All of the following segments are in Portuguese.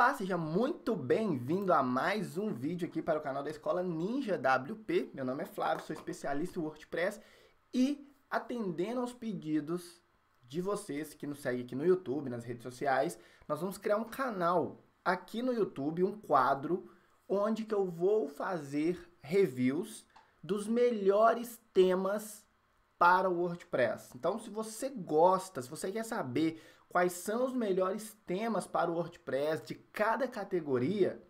Olá, seja muito bem-vindo a mais um vídeo aqui para o canal da Escola Ninja WP. Meu nome é Flávio, sou especialista em WordPress e atendendo aos pedidos de vocês que nos seguem aqui no YouTube, nas redes sociais, nós vamos criar um canal aqui no YouTube, um quadro onde que eu vou fazer reviews dos melhores temas para o WordPress. Então, se você gosta, se você quer saber quais são os melhores temas para o WordPress de cada categoria.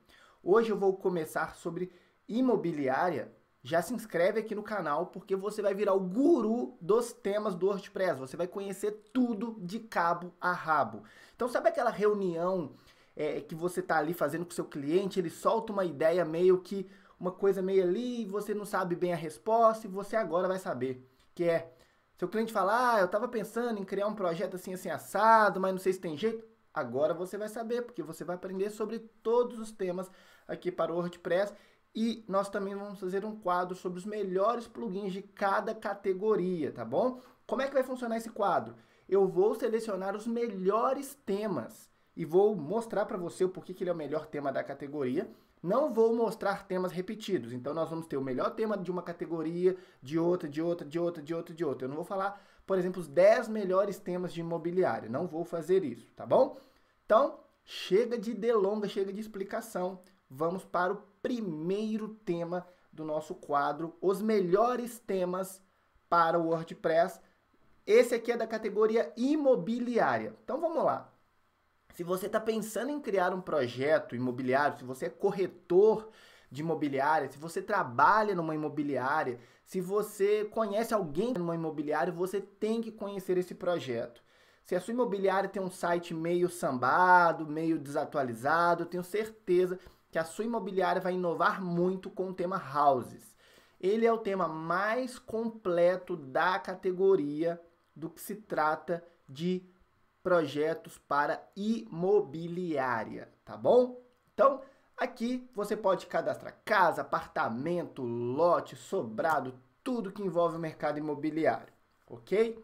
Hoje eu vou começar sobre imobiliária. Já se inscreve aqui no canal porque você vai virar o guru dos temas do WordPress. Você vai conhecer tudo de cabo a rabo. Então sabe aquela reunião é, que você está ali fazendo com seu cliente, ele solta uma ideia meio que uma coisa meio ali, você não sabe bem a resposta e você agora vai saber que é seu cliente fala, ah, eu estava pensando em criar um projeto assim, assim, assado, mas não sei se tem jeito. Agora você vai saber, porque você vai aprender sobre todos os temas aqui para o WordPress. E nós também vamos fazer um quadro sobre os melhores plugins de cada categoria, tá bom? Como é que vai funcionar esse quadro? Eu vou selecionar os melhores temas e vou mostrar para você o porquê que ele é o melhor tema da categoria. Não vou mostrar temas repetidos. Então nós vamos ter o melhor tema de uma categoria, de outra, de outra, de outra, de outra, de outra. Eu não vou falar, por exemplo, os 10 melhores temas de imobiliário. Não vou fazer isso, tá bom? Então, chega de delonga, chega de explicação. Vamos para o primeiro tema do nosso quadro, os melhores temas para o WordPress. Esse aqui é da categoria imobiliária. Então vamos lá. Se você está pensando em criar um projeto imobiliário, se você é corretor de imobiliária, se você trabalha numa imobiliária, se você conhece alguém numa imobiliária, você tem que conhecer esse projeto. Se a sua imobiliária tem um site meio sambado, meio desatualizado, eu tenho certeza que a sua imobiliária vai inovar muito com o tema houses. Ele é o tema mais completo da categoria do que se trata de projetos para imobiliária, tá bom? Então, aqui você pode cadastrar casa, apartamento, lote, sobrado, tudo que envolve o mercado imobiliário, ok?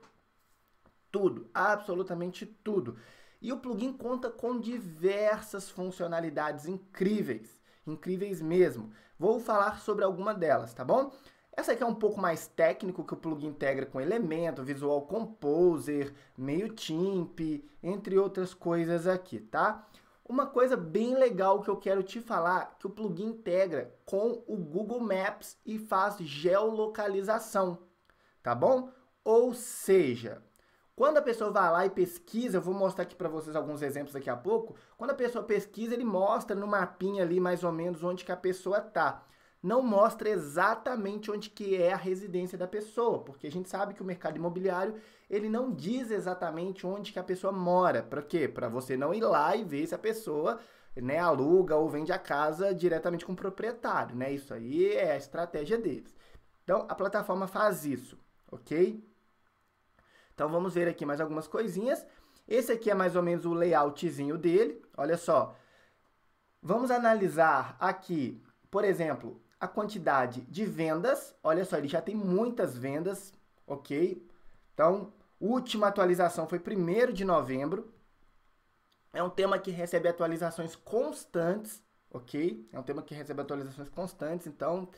Tudo, absolutamente tudo. E o plugin conta com diversas funcionalidades incríveis, incríveis mesmo. Vou falar sobre alguma delas, tá bom? Essa aqui é um pouco mais técnico, que o plugin integra com elemento, Visual Composer, meio Timp, entre outras coisas aqui, tá? Uma coisa bem legal que eu quero te falar, que o plugin integra com o Google Maps e faz geolocalização, tá bom? Ou seja, quando a pessoa vai lá e pesquisa, eu vou mostrar aqui para vocês alguns exemplos daqui a pouco, quando a pessoa pesquisa, ele mostra no mapinha ali mais ou menos onde que a pessoa tá não mostra exatamente onde que é a residência da pessoa, porque a gente sabe que o mercado imobiliário, ele não diz exatamente onde que a pessoa mora. Para quê? Para você não ir lá e ver se a pessoa né, aluga ou vende a casa diretamente com o proprietário, né? Isso aí é a estratégia deles. Então, a plataforma faz isso, ok? Então, vamos ver aqui mais algumas coisinhas. Esse aqui é mais ou menos o layoutzinho dele, olha só. Vamos analisar aqui, por exemplo, a quantidade de vendas. Olha só, ele já tem muitas vendas, ok? Então, última atualização foi 1 de novembro. É um tema que recebe atualizações constantes, ok? É um tema que recebe atualizações constantes, então,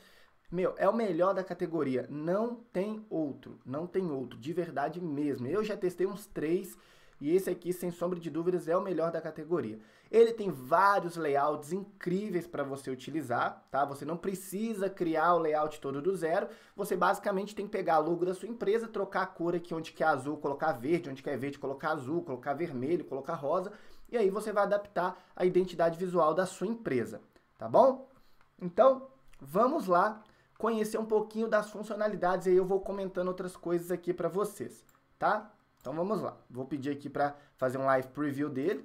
meu, é o melhor da categoria. Não tem outro, não tem outro, de verdade mesmo. Eu já testei uns três e esse aqui, sem sombra de dúvidas, é o melhor da categoria. Ele tem vários layouts incríveis para você utilizar, tá? Você não precisa criar o layout todo do zero. Você basicamente tem que pegar o logo da sua empresa, trocar a cor aqui onde quer é azul, colocar verde, onde quer é verde, colocar azul, colocar vermelho, colocar rosa. E aí você vai adaptar a identidade visual da sua empresa, tá bom? Então, vamos lá conhecer um pouquinho das funcionalidades e aí eu vou comentando outras coisas aqui para vocês, tá? Então vamos lá. Vou pedir aqui para fazer um live preview dele.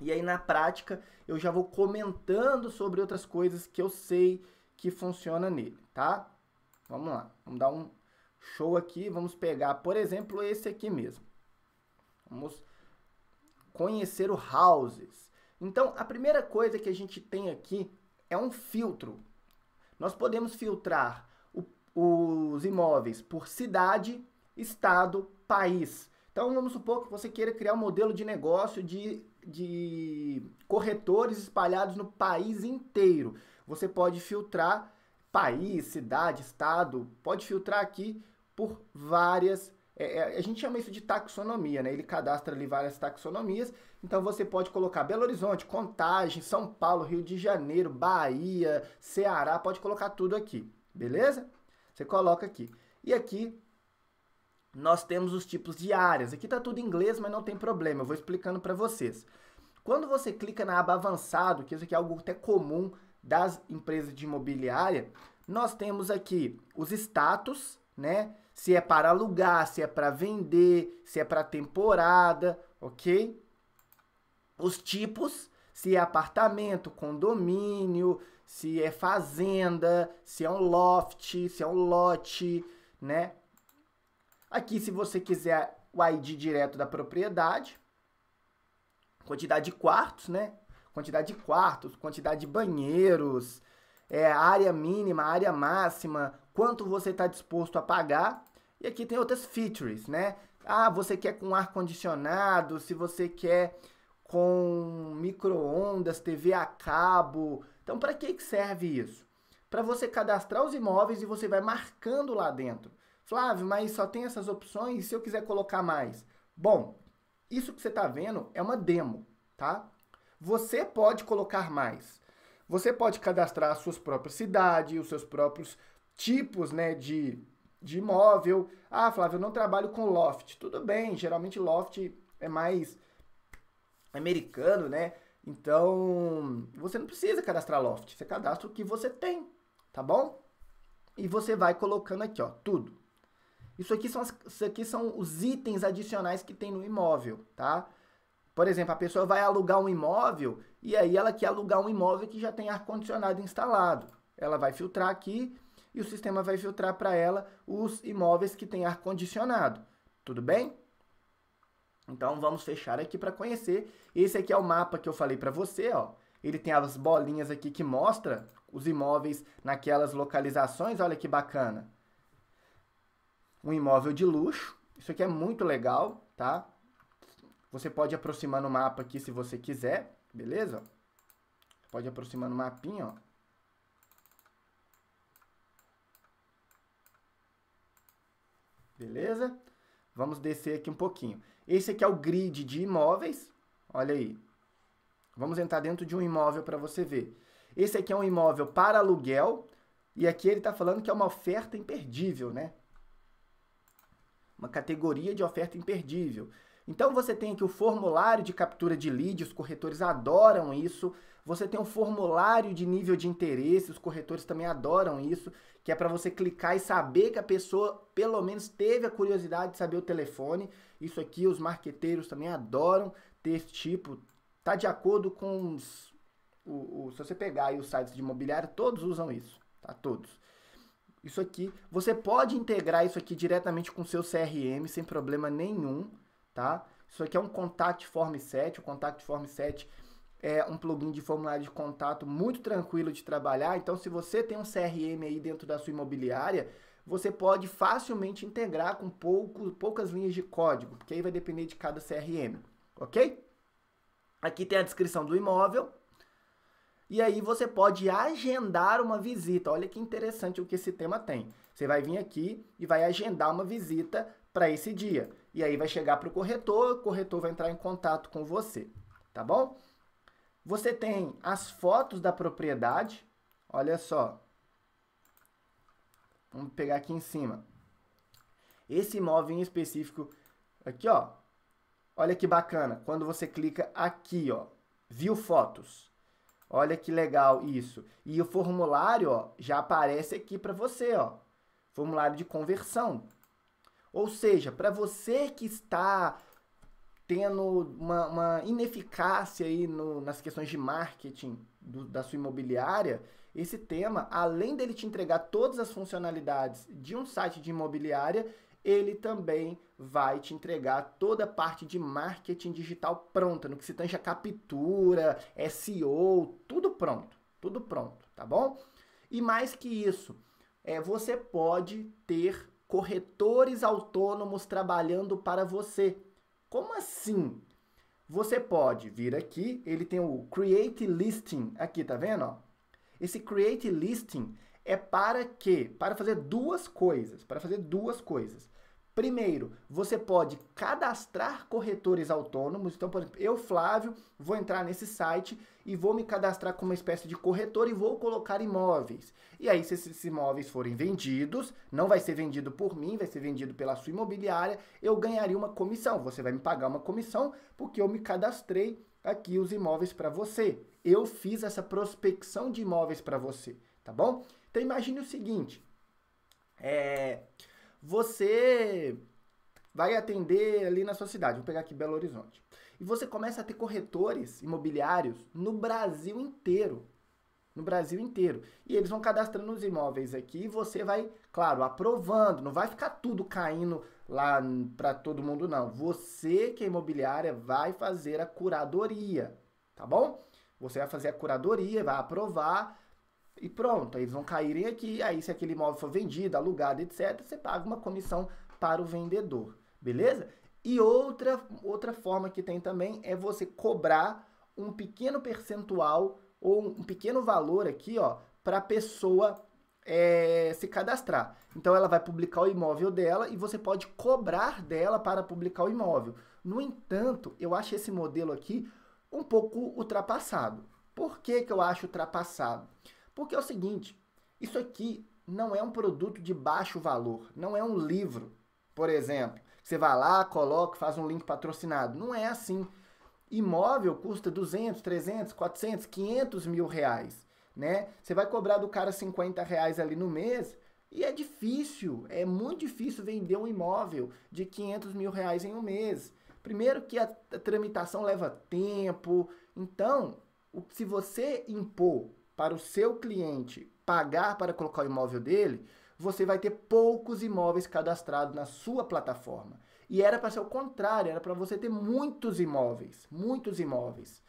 E aí na prática eu já vou comentando sobre outras coisas que eu sei que funciona nele, tá? Vamos lá, vamos dar um show aqui, vamos pegar, por exemplo, esse aqui mesmo. Vamos conhecer o houses. Então, a primeira coisa que a gente tem aqui é um filtro. Nós podemos filtrar o, os imóveis por cidade, estado, país. Então, vamos supor que você queira criar um modelo de negócio de de corretores espalhados no país inteiro. Você pode filtrar país, cidade, estado, pode filtrar aqui por várias. É, é, a gente chama isso de taxonomia, né? Ele cadastra ali várias taxonomias. Então você pode colocar Belo Horizonte, Contagem, São Paulo, Rio de Janeiro, Bahia, Ceará, pode colocar tudo aqui, beleza? Você coloca aqui. E aqui nós temos os tipos de áreas. Aqui está tudo em inglês, mas não tem problema, eu vou explicando para vocês. Quando você clica na aba avançado, que isso aqui é algo até comum das empresas de imobiliária, nós temos aqui os status, né? Se é para alugar, se é para vender, se é para temporada, ok? Os tipos, se é apartamento, condomínio, se é fazenda, se é um loft, se é um lote, né? Aqui, se você quiser o ID direto da propriedade, quantidade de quartos, né? Quantidade de quartos, quantidade de banheiros, é, área mínima, área máxima, quanto você está disposto a pagar. E aqui tem outras features, né? Ah, você quer com ar-condicionado, se você quer com micro-ondas, TV a cabo. Então, para que serve isso? Para você cadastrar os imóveis e você vai marcando lá dentro. Flávio, mas só tem essas opções, e se eu quiser colocar mais? Bom, isso que você está vendo é uma demo, tá? Você pode colocar mais. Você pode cadastrar a sua própria cidade, os seus próprios tipos né, de, de imóvel. Ah, Flávio, eu não trabalho com loft. Tudo bem, geralmente loft é mais americano, né? Então, você não precisa cadastrar loft. Você cadastra o que você tem, tá bom? E você vai colocando aqui, ó, tudo. Isso aqui, são as, isso aqui são os itens adicionais que tem no imóvel, tá? Por exemplo, a pessoa vai alugar um imóvel e aí ela quer alugar um imóvel que já tem ar-condicionado instalado. Ela vai filtrar aqui e o sistema vai filtrar para ela os imóveis que têm ar-condicionado. Tudo bem? Então vamos fechar aqui para conhecer. Esse aqui é o mapa que eu falei para você, ó. Ele tem as bolinhas aqui que mostra os imóveis naquelas localizações. Olha que bacana um imóvel de luxo. Isso aqui é muito legal, tá? Você pode aproximar no mapa aqui se você quiser, beleza? Pode aproximar no mapinha, ó. Beleza? Vamos descer aqui um pouquinho. Esse aqui é o grid de imóveis. Olha aí. Vamos entrar dentro de um imóvel para você ver. Esse aqui é um imóvel para aluguel. E aqui ele está falando que é uma oferta imperdível, né? uma categoria de oferta imperdível. Então você tem aqui o formulário de captura de leads, os corretores adoram isso. Você tem um formulário de nível de interesse, os corretores também adoram isso, que é para você clicar e saber que a pessoa pelo menos teve a curiosidade de saber o telefone. Isso aqui os marqueteiros também adoram ter esse tipo, tá de acordo com os, o, o, se você pegar aí os sites de imobiliário, todos usam isso, tá? Todos isso aqui. Você pode integrar isso aqui diretamente com seu CRM sem problema nenhum, tá? Isso aqui é um Contact Form 7. O Contact Form 7 é um plugin de formulário de contato muito tranquilo de trabalhar. Então, se você tem um CRM aí dentro da sua imobiliária, você pode facilmente integrar com pouco, poucas linhas de código, porque aí vai depender de cada CRM, ok? Aqui tem a descrição do imóvel, e aí você pode agendar uma visita. Olha que interessante o que esse tema tem. Você vai vir aqui e vai agendar uma visita para esse dia. E aí vai chegar para o corretor, o corretor vai entrar em contato com você, tá bom? Você tem as fotos da propriedade. Olha só. Vamos pegar aqui em cima. Esse imóvel em específico aqui, ó. Olha que bacana. Quando você clica aqui, ó, viu fotos. Olha que legal isso. E o formulário ó, já aparece aqui para você, ó. Formulário de conversão. Ou seja, para você que está tendo uma, uma ineficácia aí no, nas questões de marketing do, da sua imobiliária, esse tema, além dele te entregar todas as funcionalidades de um site de imobiliária, ele também vai te entregar toda a parte de marketing digital pronta, no que se tange a captura, SEO, tudo pronto, tudo pronto, tá bom? E mais que isso, é, você pode ter corretores autônomos trabalhando para você. Como assim? Você pode vir aqui, ele tem o Create Listing aqui, tá vendo? Esse Create Listing é para que? Para fazer duas coisas. Para fazer duas coisas. Primeiro, você pode cadastrar corretores autônomos. Então, por exemplo, eu, Flávio, vou entrar nesse site e vou me cadastrar como uma espécie de corretor e vou colocar imóveis. E aí, se esses imóveis forem vendidos, não vai ser vendido por mim, vai ser vendido pela sua imobiliária, eu ganharia uma comissão. Você vai me pagar uma comissão porque eu me cadastrei aqui os imóveis para você eu fiz essa prospecção de imóveis para você, tá bom? Então imagine o seguinte, é, você vai atender ali na sua cidade, vou pegar aqui Belo Horizonte, e você começa a ter corretores imobiliários no Brasil inteiro, no Brasil inteiro. E eles vão cadastrando os imóveis aqui e você vai, claro, aprovando, não vai ficar tudo caindo lá para todo mundo não. Você que é imobiliária vai fazer a curadoria, tá bom? Você vai fazer a curadoria, vai aprovar e pronto. Eles vão caírem aqui. Aí, se aquele imóvel for vendido, alugado, etc., você paga uma comissão para o vendedor, beleza? E outra, outra forma que tem também é você cobrar um pequeno percentual ou um pequeno valor aqui, ó, para a pessoa é, se cadastrar. Então ela vai publicar o imóvel dela e você pode cobrar dela para publicar o imóvel. No entanto, eu acho esse modelo aqui um pouco ultrapassado. Por que, que eu acho ultrapassado? Porque é o seguinte, isso aqui não é um produto de baixo valor, não é um livro, por exemplo. Você vai lá, coloca, faz um link patrocinado. Não é assim. Imóvel custa 200, 300, 400, 500 mil reais, né? Você vai cobrar do cara 50 reais ali no mês e é difícil, é muito difícil vender um imóvel de 500 mil reais em um mês. Primeiro que a tramitação leva tempo. Então, se você impor para o seu cliente pagar para colocar o imóvel dele, você vai ter poucos imóveis cadastrados na sua plataforma. E era para ser o contrário, era para você ter muitos imóveis, muitos imóveis.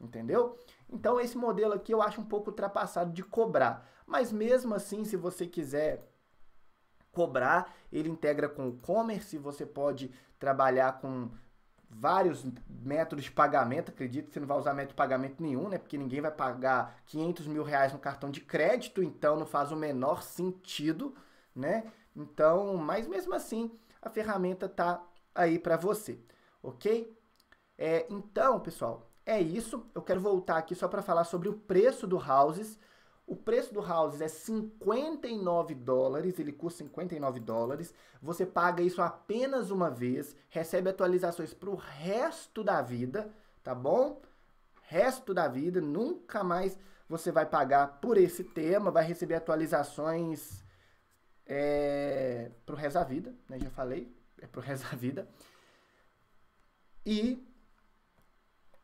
Entendeu? Então esse modelo aqui eu acho um pouco ultrapassado de cobrar. Mas mesmo assim, se você quiser cobrar, ele integra com o e-commerce, você pode trabalhar com vários métodos de pagamento, acredito que você não vai usar método de pagamento nenhum, né? Porque ninguém vai pagar 500 mil reais no cartão de crédito, então não faz o menor sentido, né? Então, mas mesmo assim, a ferramenta tá aí para você, ok? É, então, pessoal, é isso. Eu quero voltar aqui só para falar sobre o preço do Houses. O preço do House é 59 dólares, ele custa 59 dólares. Você paga isso apenas uma vez, recebe atualizações para o resto da vida, tá bom? Resto da vida, nunca mais você vai pagar por esse tema, vai receber atualizações é, para o resto da vida, né? Já falei, é para o resto da vida. E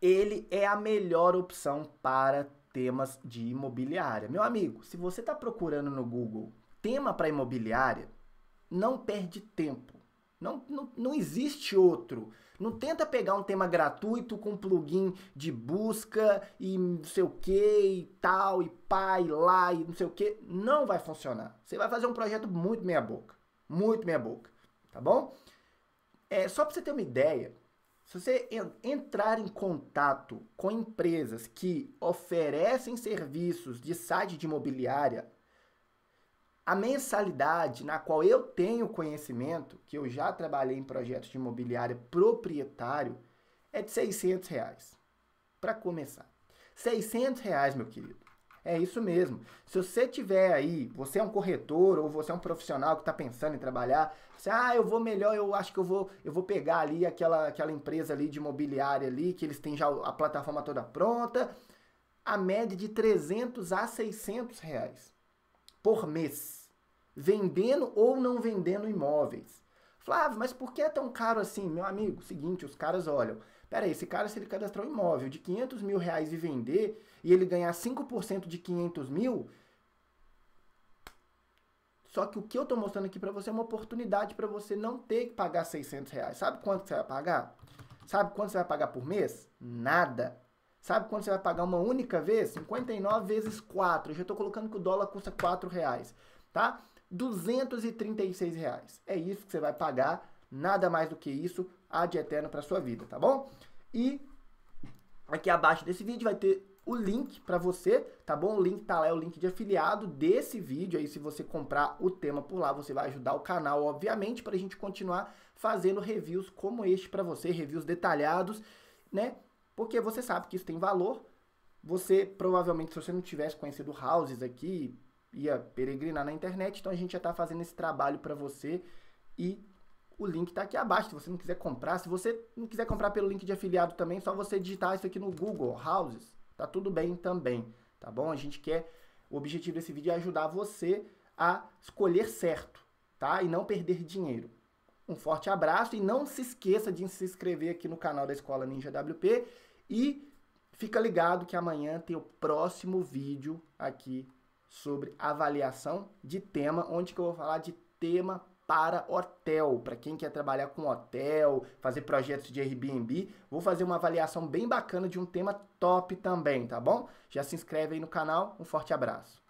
ele é a melhor opção para temas de imobiliária. Meu amigo, se você está procurando no Google tema para imobiliária, não perde tempo. Não, não, não existe outro. Não tenta pegar um tema gratuito com plugin de busca e não sei o que e tal, e pá, e lá, e não sei o que. Não vai funcionar. Você vai fazer um projeto muito meia boca. Muito meia boca. Tá bom? É, só para você ter uma ideia, se você entrar em contato com empresas que oferecem serviços de site de imobiliária, a mensalidade na qual eu tenho conhecimento, que eu já trabalhei em projetos de imobiliária proprietário, é de 600 reais. Para começar, 600 reais, meu querido. É isso mesmo. Se você tiver aí, você é um corretor ou você é um profissional que está pensando em trabalhar, você, ah, eu vou melhor, eu acho que eu vou, eu vou pegar ali aquela, aquela empresa ali de imobiliária ali, que eles têm já a plataforma toda pronta, a média de 300 a 600 reais por mês, vendendo ou não vendendo imóveis. Flávio, mas por que é tão caro assim? Meu amigo, seguinte, os caras olham, peraí, esse cara se ele cadastrar um imóvel de 500 mil reais e vender, e ele ganhar 5% de 500 mil. Só que o que eu estou mostrando aqui para você é uma oportunidade para você não ter que pagar 600 reais. Sabe quanto você vai pagar? Sabe quanto você vai pagar por mês? Nada. Sabe quanto você vai pagar uma única vez? 59 vezes 4. Eu já estou colocando que o dólar custa 4 reais, tá? 236 reais. É isso que você vai pagar, nada mais do que isso, ad eterno para sua vida, tá bom? E aqui abaixo desse vídeo vai ter o link para você, tá bom? O link tá lá, é o link de afiliado desse vídeo aí, se você comprar o tema por lá, você vai ajudar o canal, obviamente, para a gente continuar fazendo reviews como este para você, reviews detalhados, né? Porque você sabe que isso tem valor. Você provavelmente, se você não tivesse conhecido houses aqui, ia peregrinar na internet, então a gente já tá fazendo esse trabalho para você e o link está aqui abaixo, se você não quiser comprar. Se você não quiser comprar pelo link de afiliado também, é só você digitar isso aqui no Google, Houses tá tudo bem também, tá bom? A gente quer, o objetivo desse vídeo é ajudar você a escolher certo, tá? E não perder dinheiro. Um forte abraço e não se esqueça de se inscrever aqui no canal da Escola Ninja WP e fica ligado que amanhã tem o próximo vídeo aqui sobre avaliação de tema, onde que eu vou falar de tema para hotel, para quem quer trabalhar com hotel, fazer projetos de Airbnb. Vou fazer uma avaliação bem bacana de um tema top também, tá bom? Já se inscreve aí no canal. Um forte abraço.